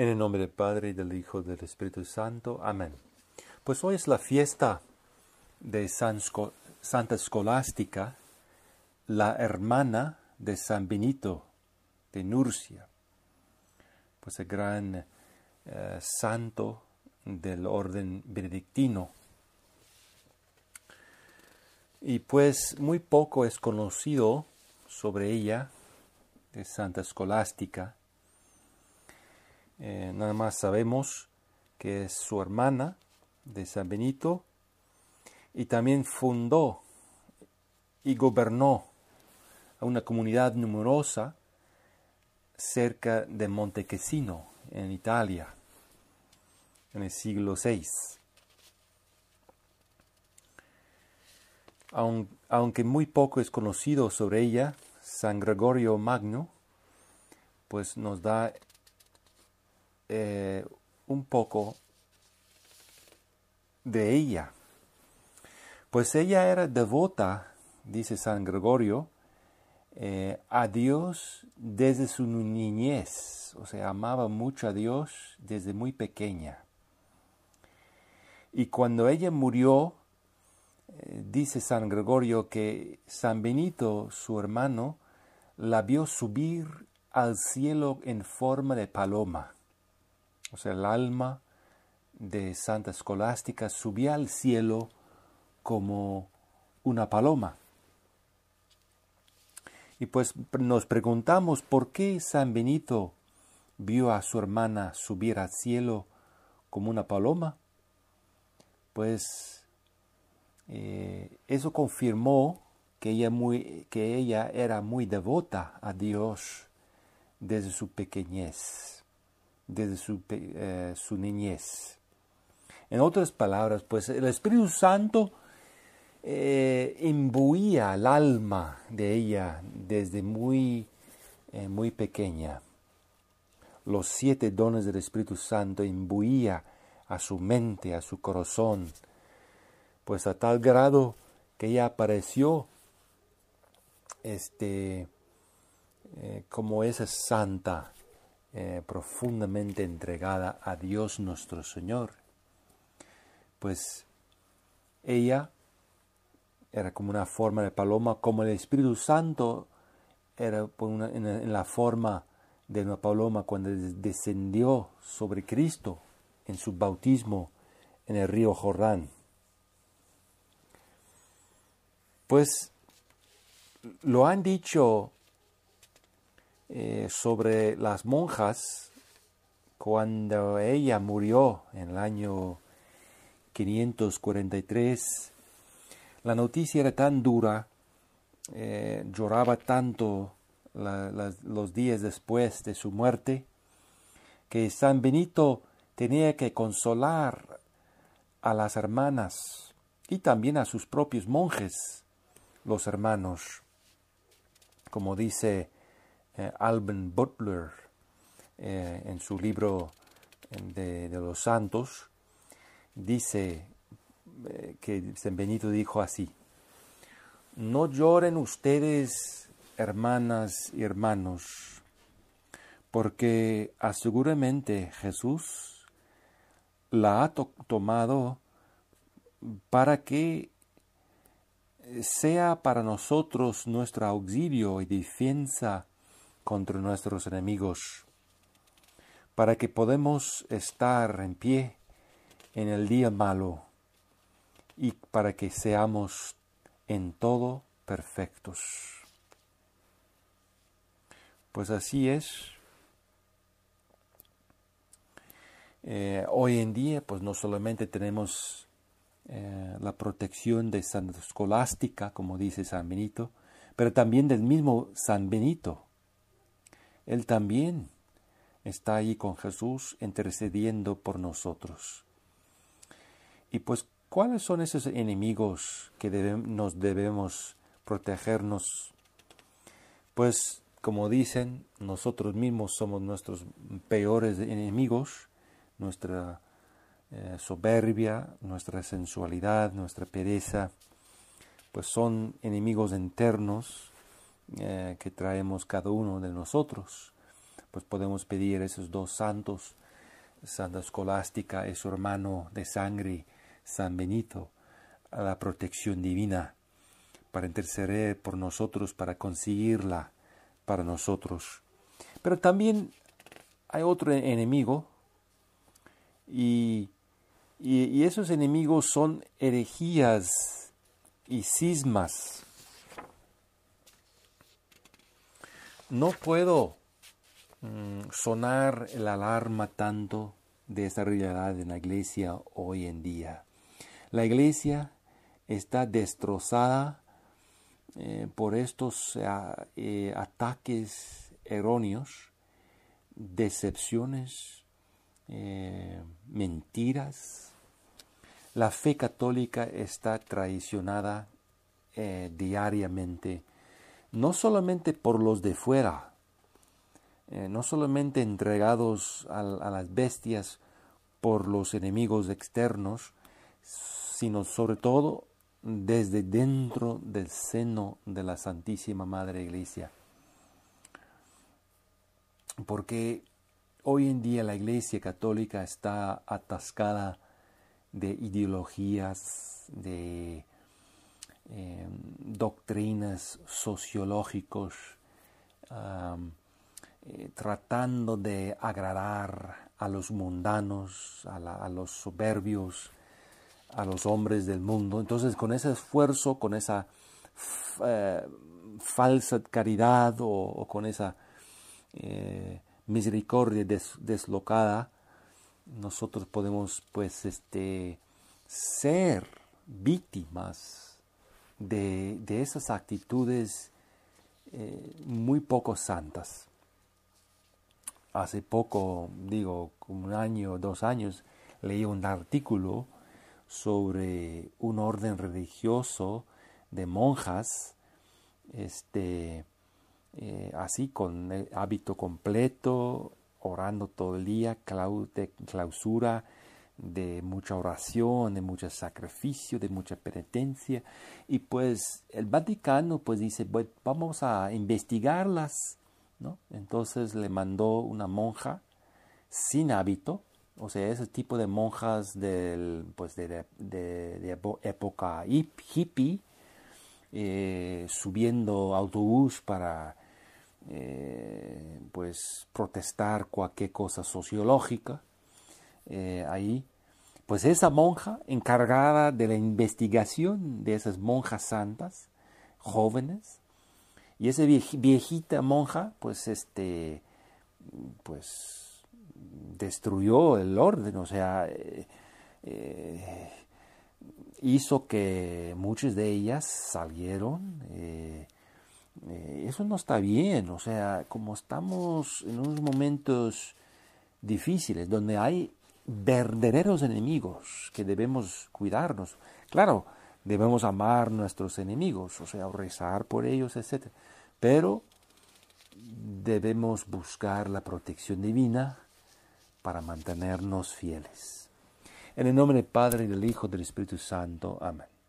En el nombre del Padre, y del Hijo, y del Espíritu Santo. Amén. Pues hoy es la fiesta de Santa Escolástica, la hermana de San Benito de Nurcia, pues el gran eh, santo del orden benedictino. Y pues muy poco es conocido sobre ella, de Santa Escolástica, eh, nada más sabemos que es su hermana de San Benito y también fundó y gobernó a una comunidad numerosa cerca de Montequesino, en Italia, en el siglo VI. Aunque muy poco es conocido sobre ella, San Gregorio Magno, pues nos da eh, un poco de ella. Pues ella era devota, dice San Gregorio, eh, a Dios desde su niñez, o sea, amaba mucho a Dios desde muy pequeña. Y cuando ella murió, eh, dice San Gregorio que San Benito, su hermano, la vio subir al cielo en forma de paloma o sea, el alma de Santa Escolástica subía al cielo como una paloma. Y pues nos preguntamos por qué San Benito vio a su hermana subir al cielo como una paloma. Pues eh, eso confirmó que ella, muy, que ella era muy devota a Dios desde su pequeñez desde eh, su, niñez. En otras palabras, pues el Espíritu Santo eh, imbuía el alma de ella desde muy, eh, muy pequeña. Los siete dones del Espíritu Santo imbuía a su mente, a su corazón, pues a tal grado que ella apareció este, como esa santa eh, profundamente entregada a Dios nuestro Señor, pues ella era como una forma de paloma, como el Espíritu Santo era en la forma de una paloma cuando descendió sobre Cristo en su bautismo en el río Jordán. Pues lo han dicho eh, sobre las monjas cuando ella murió en el año 543. La noticia era tan dura, eh, lloraba tanto los días después de su muerte, que San Benito tenía que consolar a las hermanas y también a sus propios monjes, los hermanos. Como dice eh, Alben Butler eh, en su libro eh, de, los santos, dice que San Benito dijo así, no lloren ustedes, hermanas y hermanos, porque aseguramente Jesús la ha tomado para que sea para nosotros nuestro auxilio y defensa contra nuestros enemigos, para que podamos estar en pie en el día malo y para que seamos en todo perfectos. Pues así es. Eh, hoy en día, pues no solamente tenemos eh, la protección de San Escolástica, como dice San Benito, pero también del mismo San Benito, él también está ahí con Jesús intercediendo por nosotros. Y pues, ¿cuáles son esos enemigos que nos debemos protegernos? Pues, como dicen, nosotros mismos somos nuestros peores enemigos, nuestra eh, soberbia, nuestra sensualidad, nuestra pereza, pues son enemigos internos eh, que traemos cada uno de nosotros, pues podemos pedir a esos dos santos, Santa Escolástica y su hermano de sangre, San Benito, a la protección divina, para interceder por nosotros, para conseguirla para nosotros. Pero también hay otro enemigo y esos enemigos son herejías y cismas no puedo mm, sonar la alarma tanto de esta realidad en la iglesia hoy en día. La iglesia está destrozada eh, por estos ah, eh, ataques erróneos, decepciones, eh, mentiras. La fe católica está traicionada diariamente no solamente por los de fuera, eh, no solamente entregados a las bestias por los enemigos externos, sino sobre todo desde dentro del seno de la Santísima Madre Iglesia. Porque hoy en día la Iglesia Católica está atascada de ideologías, de Em, doctrinas sociológicos, eh, tratando de agradar a los mundanos, a, los soberbios, a los hombres del mundo. Entonces, con ese esfuerzo, con esa eh, falsa caridad o, con esa eh, misericordia deslocada, nosotros podemos, pues, este, ser víctimas de, esas actitudes eh, muy poco santas. Hace poco, digo, un año, o dos años, leí un artículo sobre un orden religioso de monjas, este, eh, así con eh, hábito completo, orando todo el día, clausura, de mucha oración, de mucho sacrificio, de mucha penitencia. Y pues el Vaticano pues dice, vamos a investigarlas, ¿no? Entonces le mandó una monja sin hábito, o sea, ese tipo de monjas del, pues de, de, época hippie, eh, subiendo autobús para eh, pues protestar cualquier cosa sociológica eh, ahí pues esa monja encargada de la investigación de esas monjas santas, jóvenes, y esa viejita monja, pues este, pues destruyó el orden, o sea, eh, eh, hizo que muchas de ellas salieron. Eh, eso no está bien, o sea, como estamos en unos momentos difíciles, donde hay verdaderos enemigos que debemos cuidarnos. Claro, debemos amar nuestros enemigos, o sea, rezar por ellos, etc. Pero debemos buscar la protección divina para mantenernos fieles. En el nombre del Padre, y del Hijo, del Espíritu Santo. Amén.